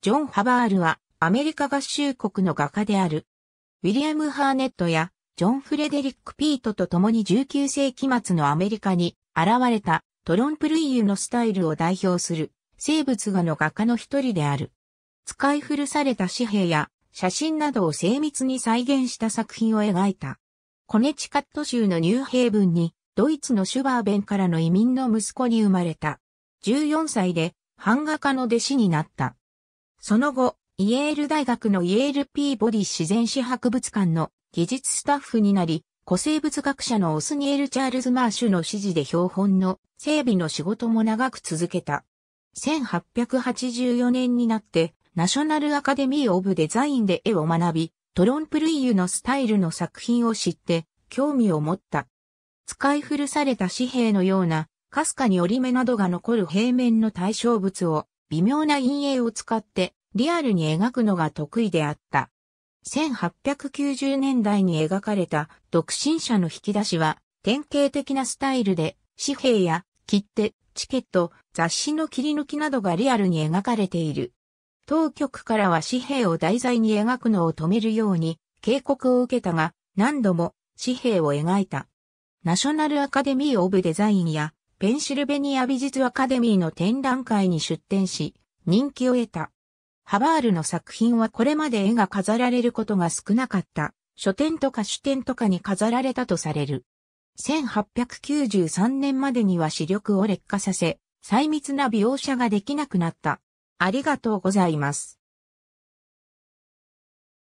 ジョン・ハバールはアメリカ合衆国の画家である。ウィリアム・ハーネットやジョン・フレデリック・ピートと共に19世紀末のアメリカに現れたトロンプルイユのスタイルを代表する生物画の画家の一人である。使い古された紙幣や写真などを精密に再現した作品を描いた。コネチカット州のニューヘイブンにドイツのシュバーベンからの移民の息子に生まれた。14歳で版画家の弟子になった。その後、イエール大学のイエールピーボディ自然史博物館の技術スタッフになり、古生物学者のオスニエル・チャールズ・マーシュの指示で標本の整備の仕事も長く続けた。1884年になって、ナショナルアカデミー・オブ・デザインで絵を学び、トロンプルイユのスタイルの作品を知って、興味を持った。使い古された紙幣のような、かすかに折り目などが残る平面の対象物を微妙な陰影を使ってリアルに描くのが得意であった。1890年代に描かれた独身者の引き出しは典型的なスタイルで紙幣や切手、チケット、雑誌の切り抜きなどがリアルに描かれている。当局からは紙幣を題材に描くのを止めるように警告を受けたが何度も紙幣を描いた。ナショナルアカデミー・オブ・デザインやペンシルベニア美術アカデミーの展覧会に出展し、人気を得た。ハバールの作品はこれまで絵が飾られることが少なかった、書店とか主店とかに飾られたとされる。1893年までには視力を劣化させ、細密な描写ができなくなった。ありがとうございます。